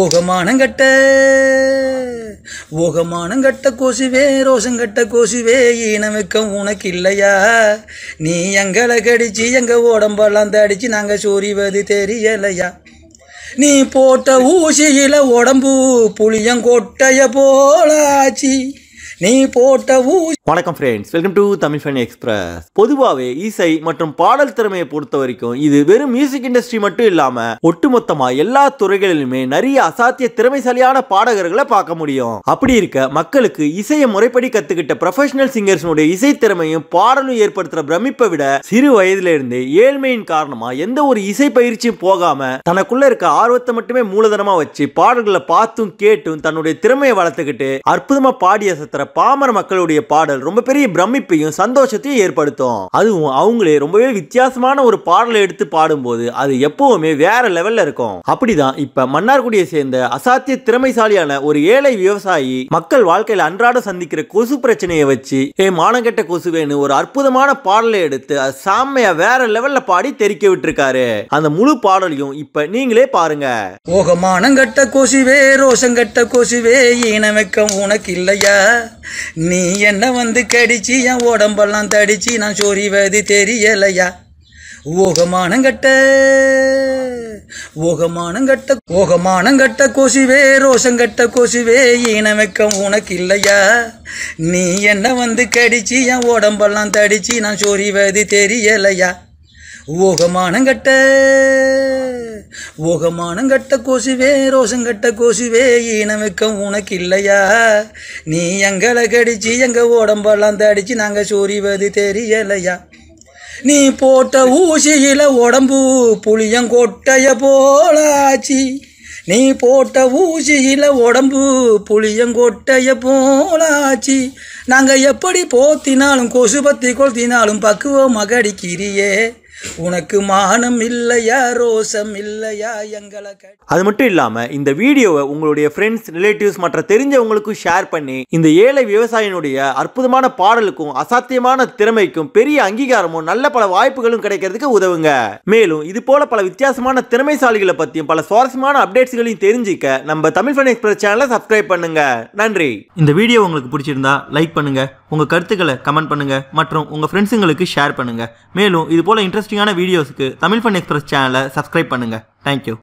ஓகமானங்கட்ட ஓகமானங்கட்ட கோசுவே ரோசங்கட்ட கோசிவே இனமிக்கம் உனக்கு இல்லையா நீ எங்களை கடிச்சு எங்க உடம்பெல்லாம் தடிச்சு நாங்க சொறிவது தெரியலையா நீ போட்ட ஊசியில உடம்பு புளியங்கொட்டைய போலாச்சி நீ போட்ட ஊசி வணக்கம் friends welcome to Tamil fun express பொதுவாகவே இசை மற்றும் பாடல் திறமையை பொறுத்த வரைக்கும் இது வெறும் மியூசிக் இண்டஸ்ட்ரி மட்டும் இல்லாம ஒட்டுமொத்தமா எல்லா துறைகளிலுமே நிறைய அசாத்திய திறமைசாலியான பாடகர்களை பார்க்க முடியும் அப்படி இருக்க மக்களுக்கு இசையை முறைப்படி கத்துக்கிட்ட ப்ரொஃபஷனல் சிங்கர்ஸ்னுடைய இசை திறமையும் பாடலும் ஏற்படுத்துற பிரமிப்பை விட சிறு வயதுல இருந்து ஏழ்மையின் காரணமா எந்த ஒரு இசை பயிற்சியும் போகாம தனக்குள்ள இருக்க ஆர்வத்தை மட்டுமே மூலதனமா வச்சு பாடல்களை பார்த்தும் கேட்டும் தன்னுடைய திறமையை வளர்த்துக்கிட்டு அற்புதமா பாடி அசத்துற பாமர மக்களுடைய பாடல் பாடல் ரொம்ப பெரிய பிரமிப்பையும் சந்தோஷத்தையும் ஏற்படுத்தும் அதுவும் அவங்களே ரொம்பவே வித்தியாசமான ஒரு பாடலை எடுத்து பாடும்போது அது எப்பவுமே வேற லெவல்ல இருக்கும் அப்படிதான் இப்ப மன்னார்குடியை சேர்ந்த அசாத்திய திறமைசாலியான ஒரு ஏழை விவசாயி மக்கள் வாழ்க்கையில் அன்றாடம் சந்திக்கிற கொசு பிரச்சனையை வச்சு ஏ மானங்கெட்ட கொசுவேன்னு ஒரு அற்புதமான பாடலை எடுத்து அது சாமையா வேற லெவல்ல பாடி தெரிக்க விட்டுருக்காரு அந்த முழு பாடலையும் இப்ப நீங்களே பாருங்க ஓக மானங்கட்ட கொசுவே ரோஷங்கட்ட கொசுவே இனவெக்கம் உனக்கு இல்லையா நீ என்ன வந்து கடிச்சு என் உடம்பெல்லாம் தடிச்சு நான் சொறிவது தெரியலையா கட்ட ஓகமானம் ஓகமானங்கட்ட கொசுவே ரோஷங்கட்ட கொசுவே இனவெக்கம் உனக்கு இல்லையா நீ என்ன வந்து கடிச்சு என் உடம்பெல்லாம் தடிச்சு நான் சொறிவது தெரியலையா கட்ட கட்ட கோசுவே ரோசங்கட்ட கோசுவே ஈனமிக்கம் உனக்கு இல்லையா நீ எங்களை கடிச்சு எங்கள் உடம்பெல்லாம் தடிச்சு நாங்கள் சொறிவது தெரியலையா நீ போட்ட ஊசியில உடம்பு புளியங்கொட்டைய போலாச்சி நீ போட்ட ஊசியில உடம்பு புளியங்கொட்டைய போலாச்சி நாங்கள் எப்படி போத்தினாலும் கொசு பத்தி கொளுத்தினாலும் பக்குவமாக அடிக்கிறியே உனக்கு மானம் இல்லையா ரோசம் இல்லையா எங்களை அது மட்டும் இல்லாம இந்த வீடியோவை உங்களுடைய ஃப்ரெண்ட்ஸ் ரிலேட்டிவ்ஸ் மற்ற தெரிஞ்சவங்களுக்கும் ஷேர் பண்ணி இந்த ஏழை விவசாயினுடைய அற்புதமான பாடலுக்கும் அசாத்தியமான திறமைக்கும் பெரிய அங்கீகாரமும் நல்ல பல வாய்ப்புகளும் கிடைக்கிறதுக்கு உதவுங்க மேலும் இது போல பல வித்தியாசமான திறமைசாலிகளை பத்தியும் பல சுவாரஸ்யமான அப்டேட்ஸ்களையும் தெரிஞ்சிக்க நம்ம தமிழ் ஃபன் எக்ஸ்பிரஸ் சேனலை சப்ஸ்கிரைப் பண்ணுங்க நன்றி இந்த வீடியோ உங்களுக்கு பிடிச்சிருந்தா லைக் பண்ணுங்க உங்க கருத்துக்களை கமெண்ட் பண்ணுங்க மற்றும் உங்க ஃப்ரெண்ட்ஸுங்களுக்கு ஷேர் பண்ணுங்க மேலும் இது போல இன்ட்ரெஸ்ட் இன்ட்ரெஸ்டிங்கான வீடியோஸுக்கு தமிழ் ஃபன் எக்ஸ்பிரஸ் சேனலை சப்ஸ்கிரைப் பண்ணுங்கள் தேங்க்யூ